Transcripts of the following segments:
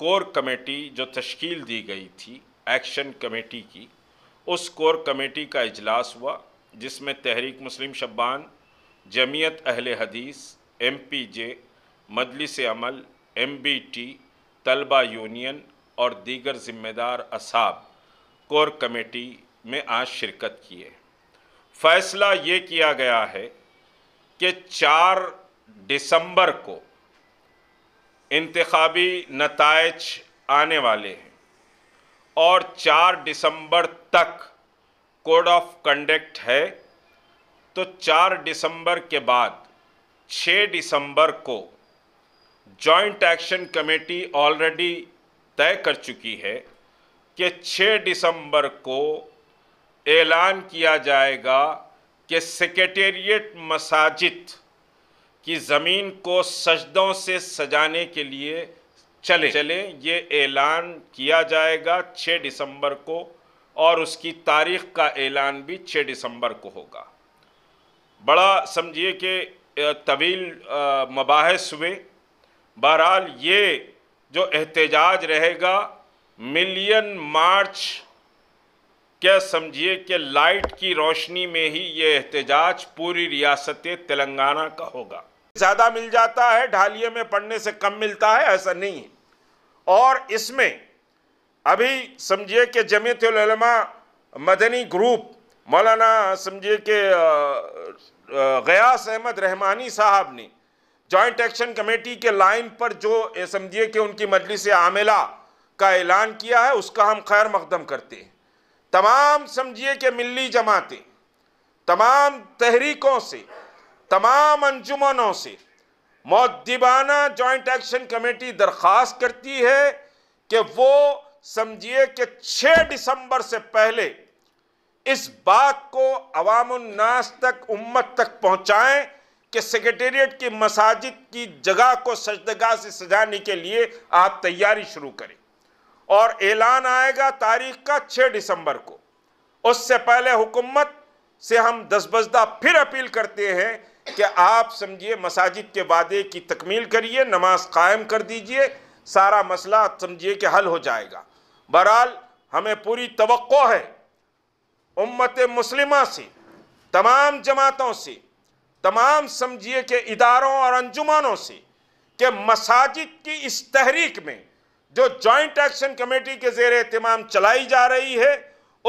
core committee जो तश्कील दी गई थी एक्शन कमेटी की उस कोर कमेटी का इजलास हुआ जिसमें तहरीक मुस्लिम शब्बान जमीयत अहल हदीस एम पी जे मजलिस अमल एम बी टी तलबा यूनियन और दीगर ज़िम्मेदार असाब कोर कमेटी में आज शिरकत किए फ़ैसला ये किया गया है कि चार दिसंबर को इंतबी नतज आने वाले हैं और 4 दिसंबर तक कोड ऑफ कंडक्ट है तो 4 दिसंबर के बाद 6 दिसंबर को जॉइंट एक्शन कमेटी ऑलरेडी तय कर चुकी है कि 6 दिसंबर को ऐलान किया जाएगा कि सेक्रेटेरिएट मसाजिद कि ज़मीन को सजदों से सजाने के लिए चले चले ये ऐलान किया जाएगा 6 दिसंबर को और उसकी तारीख का ऐलान भी 6 दिसंबर को होगा बड़ा समझिए कि तवील मबाहस हुए बहरहाल ये जो एहतजाज रहेगा मिलियन मार्च क्या समझिए कि लाइट की रोशनी में ही ये एहतजाज पूरी रियासत तेलंगाना का होगा ज़्यादा मिल जाता है ढालिए में पढ़ने से कम मिलता है ऐसा नहीं है और इसमें अभी समझिए कि जमीतलमा मदनी ग्रुप मौलाना समझिए कि गयास अहमद रहमानी साहब ने जॉइंट एक्शन कमेटी के लाइन पर जो समझिए कि उनकी मजलिस आमिला का ऐलान किया है उसका हम खैर मकदम करते हैं तमाम समझिए कि मिली जमातें तमाम तहरीकों से तमाम अंजुमनों से मौदीबाना जॉइंट एक्शन कमेटी दरख्वास्त करती है कि वो समझिए कि 6 दिसंबर से पहले इस बात को अवामनास तक उम्मत तक पहुंचाएं कि सेक्रेटेरिएट की मसाजिद की जगह को सजदगा से सजाने के लिए आप तैयारी शुरू करें और ऐलान आएगा तारीख का 6 दिसंबर को उससे पहले हुकूमत से हम दस बजदा फिर अपील करते हैं कि आप समझिए मसाजिद के वादे की तकमील करिए नमाज कायम कर दीजिए सारा मसला आप समझिए कि हल हो जाएगा बहरहाल हमें पूरी तो है उम्मत मुस्लिमा से तमाम जमातों से तमाम समझिए के इदारों और अंजुमानों से कि मसाजिद की इस तहरीक में जो जॉइंट एक्शन कमेटी के जेर अहतमाम चलाई जा रही है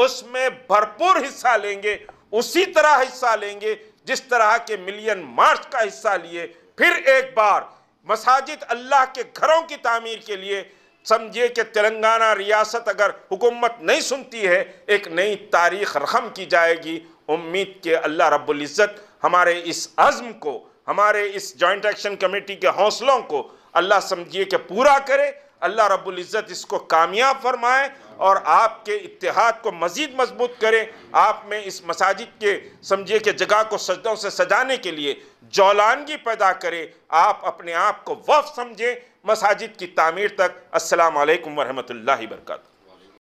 उसमें भरपूर हिस्सा लेंगे उसी तरह हिस्सा लेंगे जिस तरह के मिलियन मार्च का हिस्सा लिए फिर एक बार मसाजिद अल्लाह के घरों की तामीर के लिए समझिए कि तेलंगाना रियासत अगर हुकूमत नहीं सुनती है एक नई तारीख रकम की जाएगी उम्मीद के अल्लाह रब्ज़त हमारे इस अज़म को हमारे इस जॉइंट एक्शन कमेटी के हौसलों को अल्लाह समझिए कि पूरा करे अल्लाह रबुल्ज़त इसको कामयाब फरमाए और आपके इतिहाद को मज़ीद मजबूत करें आप में इस मसाजिद के समझिए कि जगह को सजदों से सजाने के लिए जौलानगी पैदा करें आप अपने आप को वफ समझें मसाजिद की तामीर तक असलकम वरहमल वर्का